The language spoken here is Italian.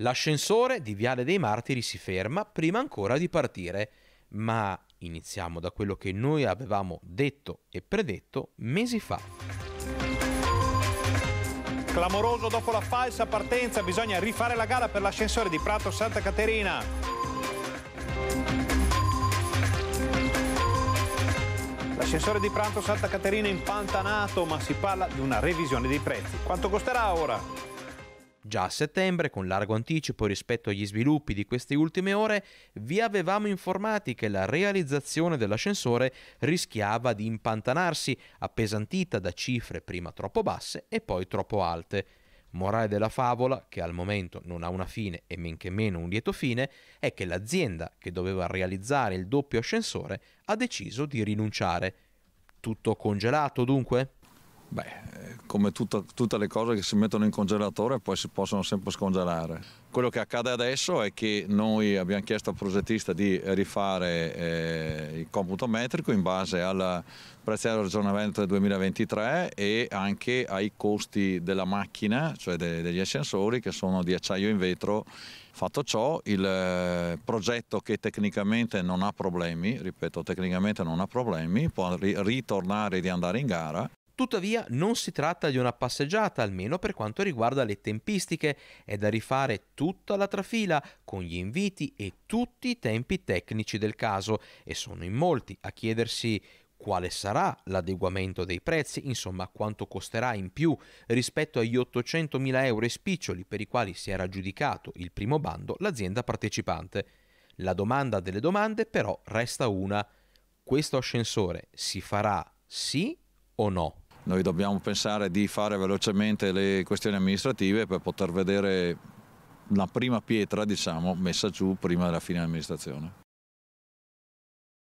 L'ascensore di Viale dei Martiri si ferma prima ancora di partire, ma iniziamo da quello che noi avevamo detto e predetto mesi fa. Clamoroso dopo la falsa partenza, bisogna rifare la gara per l'ascensore di Prato Santa Caterina. L'ascensore di Prato Santa Caterina impantanato, ma si parla di una revisione dei prezzi. Quanto costerà ora? Già a settembre, con largo anticipo rispetto agli sviluppi di queste ultime ore, vi avevamo informati che la realizzazione dell'ascensore rischiava di impantanarsi, appesantita da cifre prima troppo basse e poi troppo alte. Morale della favola, che al momento non ha una fine e men che meno un lieto fine, è che l'azienda che doveva realizzare il doppio ascensore ha deciso di rinunciare. Tutto congelato dunque? Beh, come tutta, tutte le cose che si mettono in congelatore poi si possono sempre scongelare. Quello che accade adesso è che noi abbiamo chiesto al progettista di rifare eh, il computo metrico in base al prezzo di ragionamento del 2023 e anche ai costi della macchina, cioè de, degli ascensori che sono di acciaio in vetro Fatto ciò, il eh, progetto che tecnicamente non ha problemi, ripeto, tecnicamente non ha problemi, può ritornare di andare in gara Tuttavia non si tratta di una passeggiata, almeno per quanto riguarda le tempistiche, è da rifare tutta la trafila con gli inviti e tutti i tempi tecnici del caso e sono in molti a chiedersi quale sarà l'adeguamento dei prezzi, insomma quanto costerà in più rispetto agli 800.000 euro spiccioli per i quali si era giudicato il primo bando l'azienda partecipante. La domanda delle domande però resta una. Questo ascensore si farà sì o no? Noi dobbiamo pensare di fare velocemente le questioni amministrative per poter vedere la prima pietra diciamo, messa giù prima della fine dell'amministrazione.